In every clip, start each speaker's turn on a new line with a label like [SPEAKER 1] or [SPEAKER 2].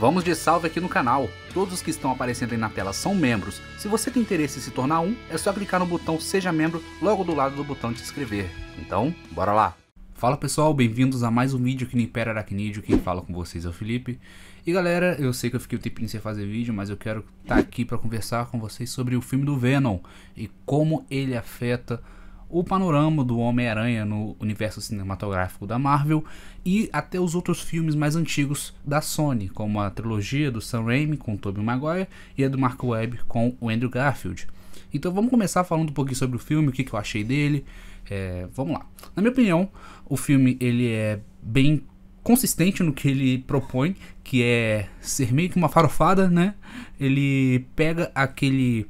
[SPEAKER 1] Vamos de salve aqui no canal. Todos os que estão aparecendo aí na tela são membros. Se você tem interesse em se tornar um, é só clicar no botão Seja Membro logo do lado do botão de se inscrever. Então, bora lá! Fala pessoal, bem-vindos a mais um vídeo aqui no Império Aracnídeo, quem fala com vocês é o Felipe. E galera, eu sei que eu fiquei um tempinho sem fazer vídeo, mas eu quero estar tá aqui para conversar com vocês sobre o filme do Venom e como ele afeta o panorama do Homem-Aranha no universo cinematográfico da Marvel e até os outros filmes mais antigos da Sony, como a trilogia do Sam Raimi com Tobey Maguire e a do Mark Webb com o Andrew Garfield. Então vamos começar falando um pouquinho sobre o filme, o que, que eu achei dele. É, vamos lá. Na minha opinião, o filme ele é bem consistente no que ele propõe, que é ser meio que uma farofada, né? Ele pega aquele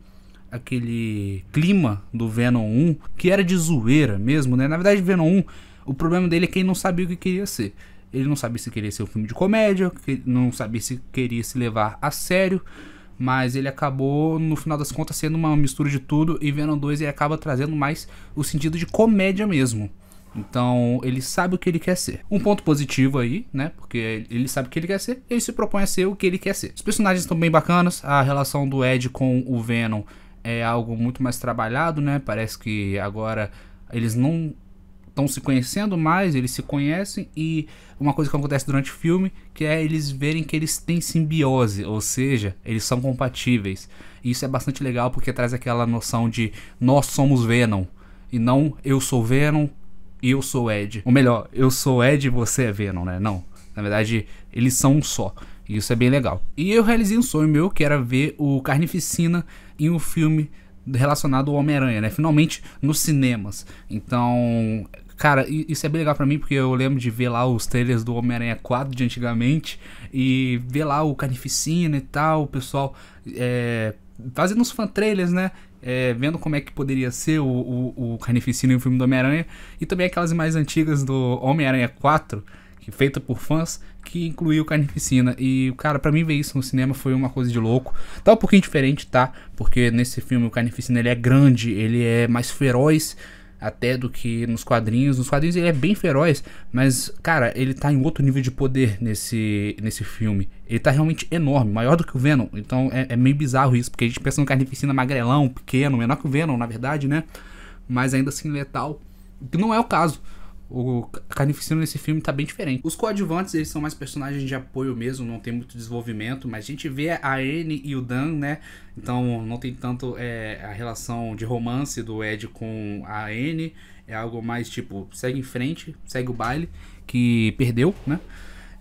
[SPEAKER 1] aquele clima do Venom 1, que era de zoeira mesmo, né? Na verdade, Venom 1, o problema dele é que ele não sabia o que queria ser. Ele não sabia se queria ser um filme de comédia, não sabia se queria se levar a sério, mas ele acabou, no final das contas, sendo uma mistura de tudo, e Venom 2 ele acaba trazendo mais o sentido de comédia mesmo. Então ele sabe o que ele quer ser. Um ponto positivo aí, né? Porque ele sabe o que ele quer ser, ele se propõe a ser o que ele quer ser. Os personagens estão bem bacanas, a relação do Ed com o Venom é algo muito mais trabalhado, né? Parece que agora eles não estão se conhecendo mais, eles se conhecem e uma coisa que acontece durante o filme que é eles verem que eles têm simbiose, ou seja, eles são compatíveis. E isso é bastante legal porque traz aquela noção de nós somos Venom e não eu sou Venom e eu sou Ed. Ou melhor, eu sou Ed e você é Venom, né? Não. Na verdade, eles são um só. E isso é bem legal. E eu realizei um sonho meu, que era ver o Carnificina em um filme relacionado ao Homem-Aranha, né? Finalmente nos cinemas. Então, cara, isso é bem legal para mim porque eu lembro de ver lá os trailers do Homem-Aranha 4 de antigamente e ver lá o Carnificina e tal, o pessoal é, fazendo uns fan trailers, né? É, vendo como é que poderia ser o, o, o Carnificina em um filme do Homem-Aranha e também aquelas mais antigas do Homem-Aranha 4 que feita por fãs, que incluiu Carnificina. E, cara, para mim ver isso no cinema foi uma coisa de louco. Tá um pouquinho diferente, tá? Porque nesse filme o Carnificina ele é grande, ele é mais feroz até do que nos quadrinhos. Nos quadrinhos ele é bem feroz, mas, cara, ele tá em outro nível de poder nesse, nesse filme. Ele tá realmente enorme, maior do que o Venom. Então é, é meio bizarro isso, porque a gente pensa no Carnificina magrelão, pequeno, menor que o Venom, na verdade, né? Mas ainda assim letal. Que não é o caso. O carnificino nesse filme tá bem diferente. Os coadjuvantes, eles são mais personagens de apoio mesmo, não tem muito desenvolvimento, mas a gente vê a Anne e o Dan, né? Então não tem tanto é, a relação de romance do Ed com a Anne. É algo mais tipo, segue em frente, segue o baile, que perdeu, né?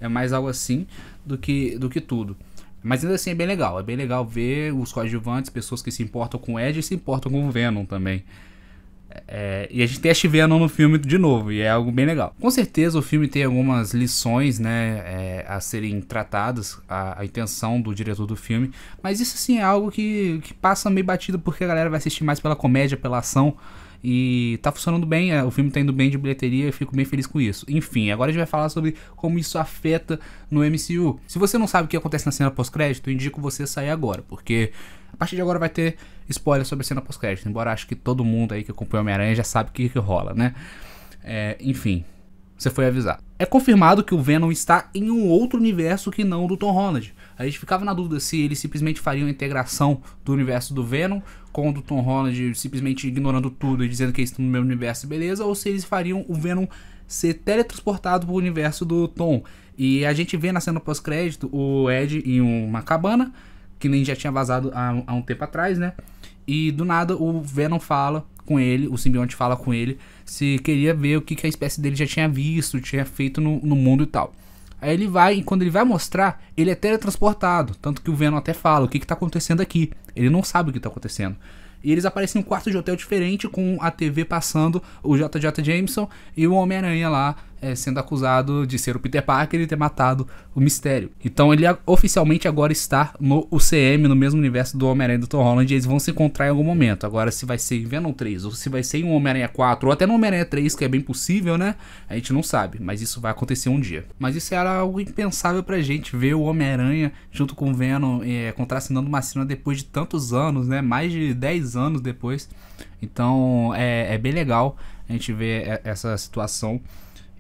[SPEAKER 1] É mais algo assim do que, do que tudo. Mas ainda assim é bem legal. É bem legal ver os coadjuvantes, pessoas que se importam com o Ed e se importam com o Venom também. É, e a gente tem a Chivena no filme de novo, e é algo bem legal. Com certeza o filme tem algumas lições né, é, a serem tratadas, a, a, intenção do diretor do filme, mas isso sim é algo que, que passa meio batido porque a galera vai assistir mais pela comédia, pela ação. E tá funcionando bem, é, o filme tá indo bem de bilheteria, eu fico bem feliz com isso. Enfim, agora a gente vai falar sobre como isso afeta no MCU. Se você não sabe o que acontece na cena pós-crédito, eu indico você sair agora, porque a partir de agora vai ter spoiler sobre a cena pós-crédito, embora acho que todo mundo aí que acompanha Homem-Aranha já sabe o que, que rola, né? É, enfim, você foi avisado. É confirmado que o Venom está em um outro universo que não o do Tom Holland. A gente ficava na dúvida se eles simplesmente fariam a integração do universo do Venom com o do Tom Holland, simplesmente ignorando tudo e dizendo que eles estão no mesmo universo, beleza, ou se eles fariam o Venom ser teletransportado para o universo do Tom. E a gente vê na cena pós-crédito o Ed em uma cabana que nem já tinha vazado há, há um tempo atrás, né? E do nada o Venom fala com ele, o simbionte fala com ele, se queria ver o que, que a espécie dele já tinha visto, tinha feito no, no mundo e tal. Aí ele vai, e quando ele vai mostrar, ele é teletransportado. Tanto que o Venom até fala: o que, que tá acontecendo aqui? Ele não sabe o que tá acontecendo. E eles aparecem um quarto de hotel diferente, com a TV passando o JJ Jameson e o Homem-Aranha lá é, sendo acusado de ser o Peter Parker e ter matado o mistério. Então ele oficialmente agora está no UCM, no mesmo universo do Homem-Aranha do Tom Holland, e eles vão se encontrar em algum momento. Agora, se vai ser em Venom 3, ou se vai ser em um Homem-Aranha 4, ou até no Homem-Aranha 3, que é bem possível, né? A gente não sabe, mas isso vai acontecer um dia. Mas isso era algo impensável pra gente, ver o Homem-Aranha junto com o Venom é, contracenando uma cena depois de tantos anos, né? Mais de 10 anos depois. Então é, é bem legal a gente ver essa situação.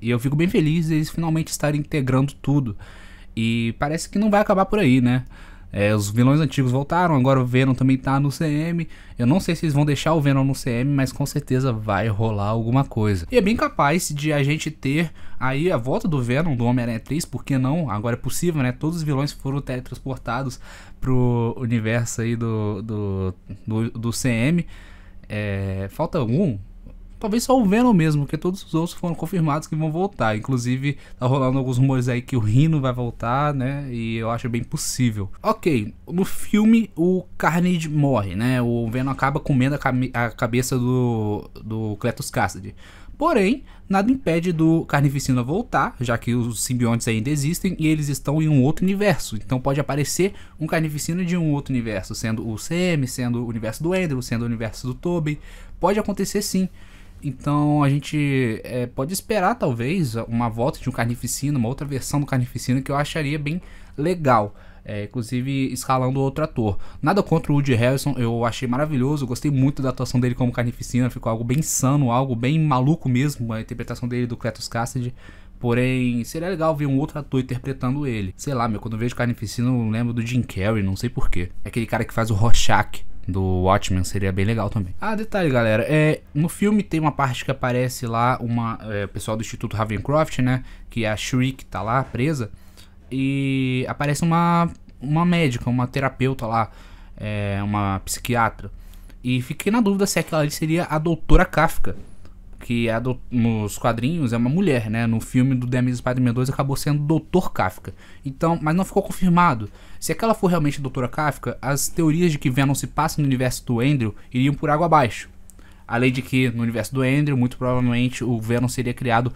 [SPEAKER 1] E eu fico bem feliz eles finalmente estarem integrando tudo. E parece que não vai acabar por aí, né? É, os vilões antigos voltaram, agora o Venom também tá no CM. Eu não sei se eles vão deixar o Venom no CM, mas com certeza vai rolar alguma coisa. E é bem capaz de a gente ter aí a volta do Venom do Homem-Aranha 3, porque não? Agora é possível, né? Todos os vilões foram teletransportados pro universo aí do, do, do, do CM. É, falta algum? Talvez só o Venom mesmo, porque todos os outros foram confirmados que vão voltar. Inclusive, tá rolando alguns rumores aí que o Rino vai voltar, né? E eu acho bem possível. Ok, no filme o Carnage morre, né? O Venom acaba comendo a, a cabeça do, do Cletus Cassidy. Porém, nada impede do Carnificina voltar, já que os simbiontes ainda existem e eles estão em um outro universo. Então pode aparecer um Carnificina de um outro universo, sendo o CM, sendo o universo do Andrew, sendo o universo do Tobey. Pode acontecer sim. Então a gente é, pode esperar, talvez, uma volta de um Carnificina, uma outra versão do Carnificina que eu acharia bem legal. É, inclusive escalando outro ator. Nada contra o Woody Harrison, eu achei maravilhoso, gostei muito da atuação dele como Carnificina, ficou algo bem sano, algo bem maluco mesmo, a interpretação dele do Cletus Cassidy. Porém, seria legal ver um outro ator interpretando ele. Sei lá, meu, quando eu vejo Carnificina eu lembro do Jim Carrey, não sei porquê. É aquele cara que faz o Rorschach do Watchmen seria bem legal também. Ah, detalhe, galera, é, no filme tem uma parte que aparece lá uma é, pessoal do Instituto Ravencroft, né, que é a shriek tá lá presa e aparece uma uma médica, uma terapeuta lá, é, uma psiquiatra. E fiquei na dúvida se aquela ali seria a doutora Kafka que é do, nos quadrinhos é uma mulher, né? No filme do The Amazing Spider-Man 2 acabou sendo Dr. Kafka. Então, mas não ficou confirmado. Se aquela é for realmente a Dra. Kafka, as teorias de que Venom se passa no universo do Andrew iriam por água abaixo. Além de que no universo do Andrew, muito provavelmente o Venom seria criado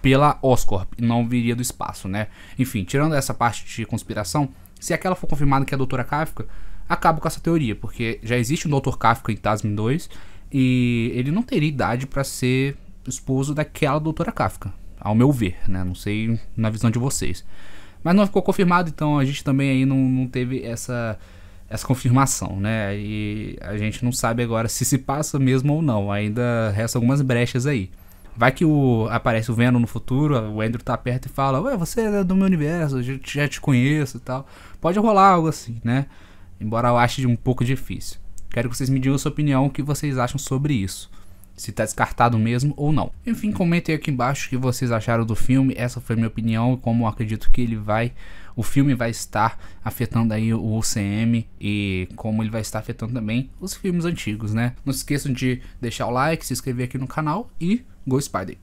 [SPEAKER 1] pela Oscorp, não viria do espaço, né? Enfim, tirando essa parte de conspiração, se aquela é for confirmada que é a Dra. Kafka, acabo com essa teoria, porque já existe o Dr. Kafka em Tasmin 2 e ele não teria idade para ser esposo daquela doutora Kafka, ao meu ver, né? Não sei na visão de vocês. Mas não ficou confirmado, então a gente também aí não, não teve essa, essa confirmação, né? E a gente não sabe agora se se passa mesmo ou não. Ainda resta algumas brechas aí. Vai que o, aparece o Venom no futuro, o Andrew tá perto e fala: Ué, você é do meu universo, eu já te conheço e tal. Pode rolar algo assim, né? Embora eu ache um pouco difícil. Quero que vocês me digam a sua opinião, o que vocês acham sobre isso. Se tá descartado mesmo ou não. Enfim, comentem aqui embaixo o que vocês acharam do filme. Essa foi minha opinião e como eu acredito que ele vai. O filme vai estar afetando aí o UCM e como ele vai estar afetando também os filmes antigos, né? Não se esqueçam de deixar o like, se inscrever aqui no canal e Go Spider!